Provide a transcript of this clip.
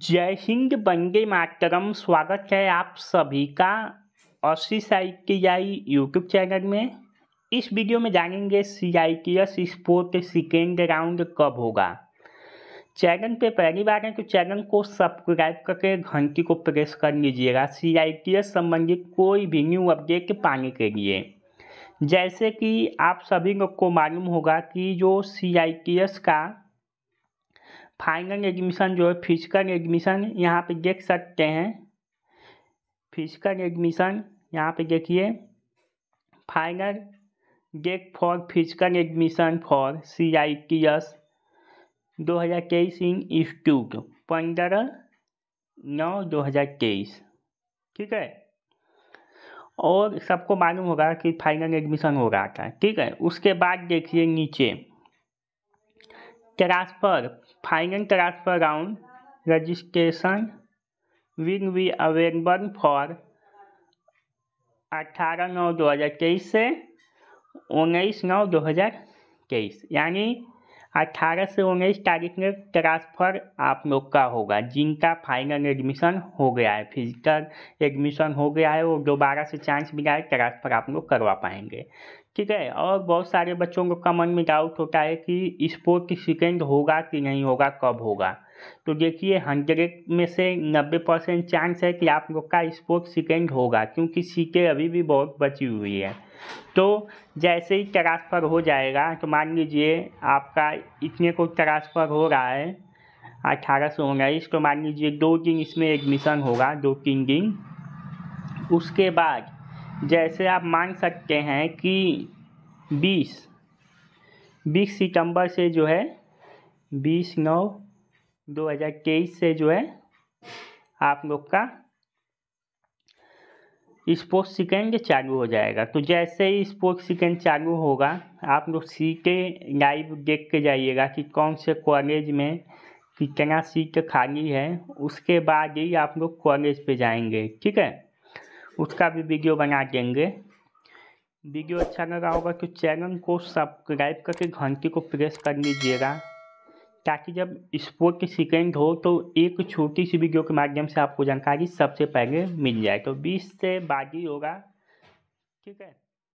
जय हिंद बंगे मातरम स्वागत है आप सभी का अस्सी के आई यूट्यूब चैनल में इस वीडियो में जानेंगे सी आई के एस स्पोर्ट सेकेंड राउंड कब होगा चैनल पे पहली बार है तो चैनल को सब्सक्राइब करके घंटी को प्रेस कर लीजिएगा सी आई के एस संबंधित कोई भी न्यू अपडेट पाने के लिए जैसे कि आप सभी लोग को मालूम होगा कि जो सी आई के एस का फाइनल एडमिशन जो है फिजिकल एडमिशन यहाँ पे देख सकते हैं फिजिकल एडमिशन यहाँ पे देखिए final date for physical admission for C I T S दो हज़ार तेईस इन इंस्टीट्यूट पंद्रह नौ दो हज़ार तेईस ठीक है और सबको मालूम होगा कि फाइनल एडमिशन हो रहा था ठीक है उसके बाद देखिए नीचे transfer final transfer round registration will be available for अट्ठारह नौ दो हज़ार तेईस से उन्नीस नौ दो हज़ार तेईस यानी अट्ठारह से उन्नीस तारीख में ट्रांसफ़र आप लोग का होगा जिनका फाइनल एडमिशन हो गया है फिजिकल एडमिशन हो गया है वो दोबारा से चांस मिला है ट्रांसफ़र आप लोग करवा पाएंगे ठीक है और बहुत सारे बच्चों का मन में डाउट होता है कि स्पोर्ट सेकेंड होगा कि नहीं होगा कब होगा तो देखिए हंड्रेड में से नब्बे परसेंट चांस है कि आप लोग का स्पोर्ट सेकेंड होगा क्योंकि सीटें अभी भी बहुत बची हुई है तो जैसे ही ट्रांसफ़र हो जाएगा तो मान लीजिए आपका इतने को ट्रांसफ़र हो रहा है अठारह सौ उन्नीस तो मान लीजिए दो दिन इसमें एडमिशन होगा दो तीन दिन उसके बाद जैसे आप मान सकते हैं कि बीस बीस सितंबर से जो है बीस नौ दो हज़ार तेईस से जो है आप लोग का स्पोर्ट्स सिकेंड चालू हो जाएगा तो जैसे ही स्पोर्ट्स सिकेंड चालू होगा आप लोग सीटें लाइव देख के जाइएगा कि कौन से कॉलेज में कितना सीट खाली है उसके बाद ही आप लोग कॉलेज पे जाएंगे ठीक है उसका भी वीडियो बना देंगे वीडियो अच्छा लगा होगा तो चैनल को सब्सक्राइब करके घंटी को प्रेस कर लीजिएगा ताकि जब स्पोर्ट के सेकेंड हो तो एक छोटी सी वीडियो के माध्यम से आपको जानकारी सबसे पहले मिल जाए तो बीस से बाकी होगा ठीक है